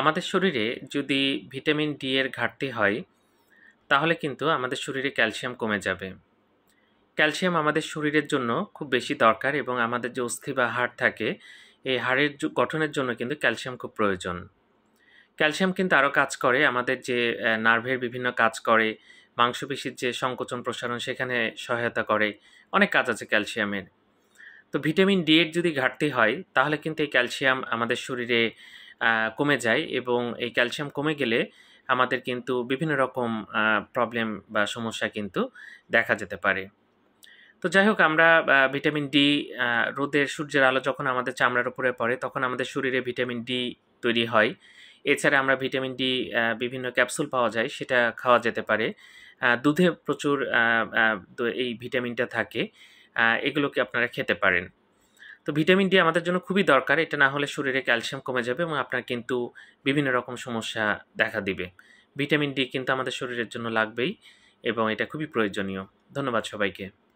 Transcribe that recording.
আমাদের শরীরে যদি ভিটামিন ডি এর ঘাটতি হয় তাহলে কিন্তু আমাদের শরীরে ক্যালসিয়াম কমে যাবে ক্যালসিয়াম আমাদের শরীরের জন্য খুব বেশি দরকার এবং আমাদের যে অস্থি বা হাড় থাকে এই হাড়ের গঠনের জন্য কিন্তু ক্যালসিয়াম খুব প্রয়োজন ক্যালসিয়াম কিন্তু আরও কাজ করে আমাদের যে নার্ভের বিভিন্ন কাজ করে মাংসপেশির যে সংকোচন প্রসারণ সেখানে সহায়তা করে অনেক কাজ আছে ক্যালসিয়ামের তো ভিটামিন ডি এর যদি ঘাটতি হয় তাহলে কিন্তু এই ক্যালসিয়াম আমাদের শরীরে কমে যায় এবং এই ক্যালসিয়াম কমে গেলে আমাদের কিন্তু বিভিন্ন রকম প্রবলেম বা সমস্যা কিন্তু দেখা যেতে পারে তো যাই হোক আমরা ভিটামিন ডি রোদের সূর্যের আলো যখন আমাদের চামড়ার উপরে পড়ে তখন আমাদের শরীরে ভিটামিন ডি তৈরি হয় এছাড়া আমরা ভিটামিন ডি বিভিন্ন ক্যাপসুল পাওয়া যায় সেটা খাওয়া যেতে পারে দুধে প্রচুর এই ভিটামিনটা থাকে এগুলোকে আপনারা খেতে পারেন তো ভিটামিন ডি আমাদের জন্য খুবই দরকার এটা না হলে শরীরে ক্যালসিয়াম কমে যাবে এবং আপনার কিন্তু বিভিন্ন রকম সমস্যা দেখা দিবে ভিটামিন ডি কিন্তু আমাদের শরীরের জন্য লাগবেই এবং এটা খুবই প্রয়োজনীয় ধন্যবাদ সবাইকে